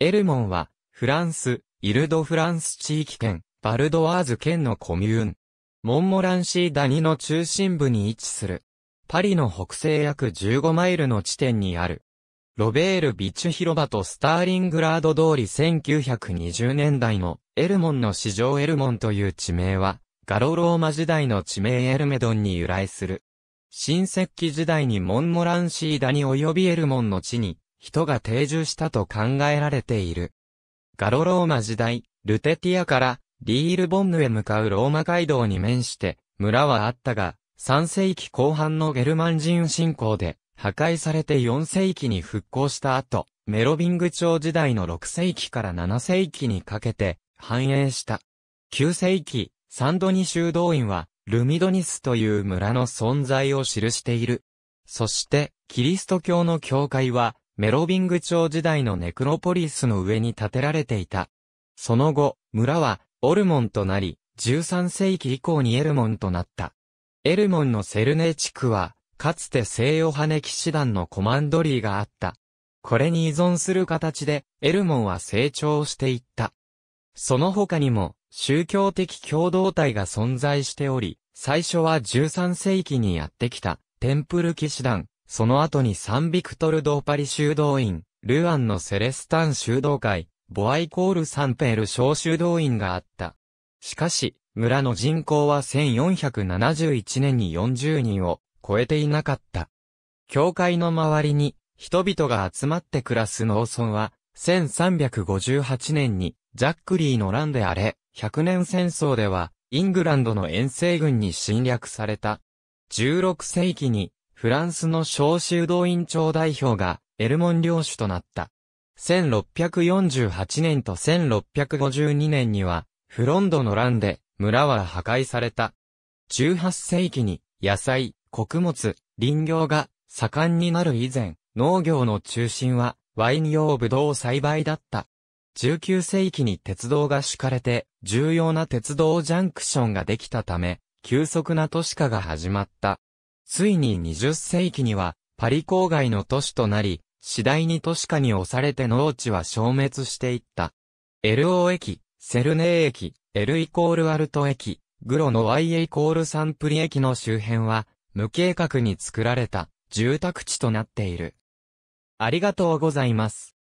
エルモンは、フランス、イルドフランス地域圏、バルドワーズ県のコミューン。モンモランシーダニの中心部に位置する。パリの北西約15マイルの地点にある。ロベール・ビチュ広場とスターリングラード通り1920年代のエルモンの市場エルモンという地名は、ガロローマ時代の地名エルメドンに由来する。新石器時代にモンモランシーダニ及びエルモンの地に人が定住したと考えられている。ガロローマ時代、ルテティアからリールボンヌへ向かうローマ街道に面して村はあったが、3世紀後半のゲルマン人侵攻で破壊されて4世紀に復興した後、メロビング朝時代の6世紀から7世紀にかけて繁栄した。9世紀、サンドニ修道院は、ルミドニスという村の存在を記している。そして、キリスト教の教会は、メロビング朝時代のネクロポリスの上に建てられていた。その後、村は、オルモンとなり、13世紀以降にエルモンとなった。エルモンのセルネ地区は、かつて西洋派ネ騎士団のコマンドリーがあった。これに依存する形で、エルモンは成長していった。その他にも、宗教的共同体が存在しており、最初は13世紀にやってきた、テンプル騎士団、その後にサンビクトル・ドーパリ修道院、ルアンのセレスタン修道会、ボアイコール・サンペール小修道院があった。しかし、村の人口は1471年に40人を超えていなかった。教会の周りに人々が集まって暮らす農村は、1358年にジャックリーの乱であれ、100年戦争ではイングランドの遠征軍に侵略された。16世紀にフランスの小修道院長代表がエルモン領主となった。1648年と1652年には、フロンドの乱で村は破壊された。18世紀に野菜、穀物、林業が盛んになる以前、農業の中心はワイン用ブドウ栽培だった。19世紀に鉄道が敷かれて、重要な鉄道ジャンクションができたため、急速な都市化が始まった。ついに20世紀には、パリ郊外の都市となり、次第に都市化に押されて農地は消滅していった。LO 駅、セルネー駅、L イコールアルト駅、グロの Y イコールサンプリ駅の周辺は、無計画に作られた住宅地となっている。ありがとうございます。